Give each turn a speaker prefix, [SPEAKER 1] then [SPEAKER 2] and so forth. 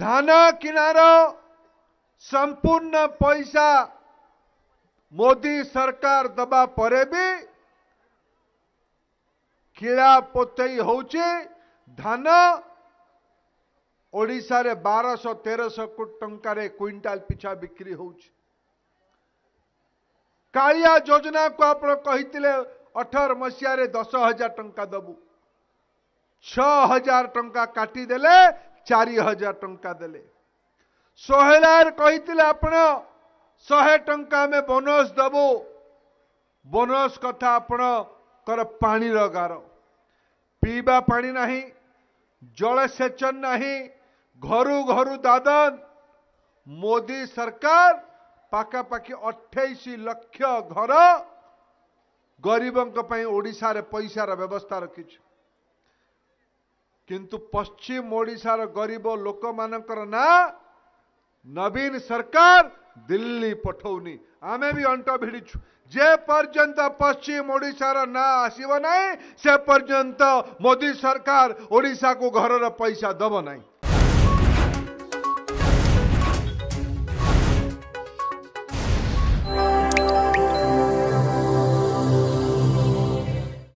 [SPEAKER 1] धान किनार संपूर्ण पैसा मोदी सरकार दबा परे भी खिला पोतई होान ओडार बारश तेरश टकरे क्विंटाल पिछा बिक्री हो कालिया योजना को आप अठर मसीह दस हजार टंका दबू छ हजार टंका काटी देले चार हजार टंका दे सोहेलार कही आपण शहे टा आम बोनस दबु बोनस कथा आपणकर पानी गार पीवा पा ना जलसेचन ना घर घरु दादन मोदी सरकार पखापाखि अठाई लक्ष घर गरीबों पर पैसार व्यवस्था रखी কিন্তু পশ্চিম ওড়িশার গরিব লোকমানকৰ না নবীন সরকার দিল্লী পঠাওনি আমি বি অন্ত ভিডি যে পৰ্যন্ত পশ্চিম ওড়িশাৰ না আ শিৱ নাই সে পৰ্যন্ত मोदी সরকার ওড়িশা কো ঘৰৰ पैसा दবা নাই